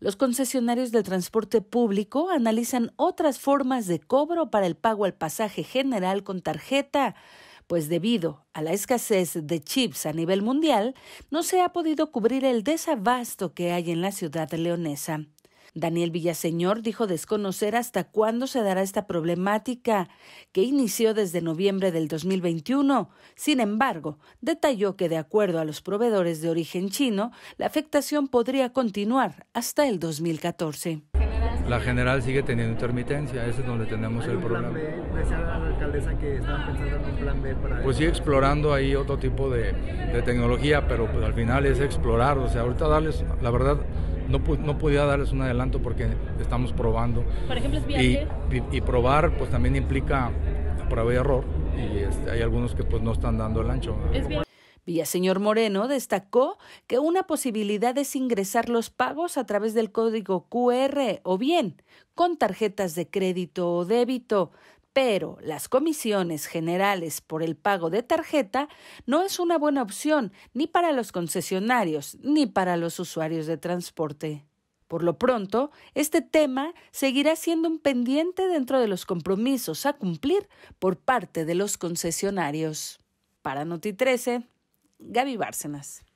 Los concesionarios del transporte público analizan otras formas de cobro para el pago al pasaje general con tarjeta, pues debido a la escasez de chips a nivel mundial, no se ha podido cubrir el desabasto que hay en la ciudad leonesa. Daniel Villaseñor dijo desconocer hasta cuándo se dará esta problemática, que inició desde noviembre del 2021. Sin embargo, detalló que de acuerdo a los proveedores de origen chino, la afectación podría continuar hasta el 2014. La general sigue teniendo intermitencia, ese es donde tenemos el problema. Pues sí, explorando ahí otro tipo de, tecnología, pero pues, al final es explorar, o sea, ahorita darles, la verdad, no, no podía darles un adelanto porque estamos probando. Por ejemplo, es Y, y, probar pues también implica prueba y error y este, hay algunos que pues no están dando el ancho. Villaseñor Moreno destacó que una posibilidad es ingresar los pagos a través del código QR o bien con tarjetas de crédito o débito, pero las comisiones generales por el pago de tarjeta no es una buena opción ni para los concesionarios ni para los usuarios de transporte. Por lo pronto, este tema seguirá siendo un pendiente dentro de los compromisos a cumplir por parte de los concesionarios. Para Noti 13, Gaby Bárcenas.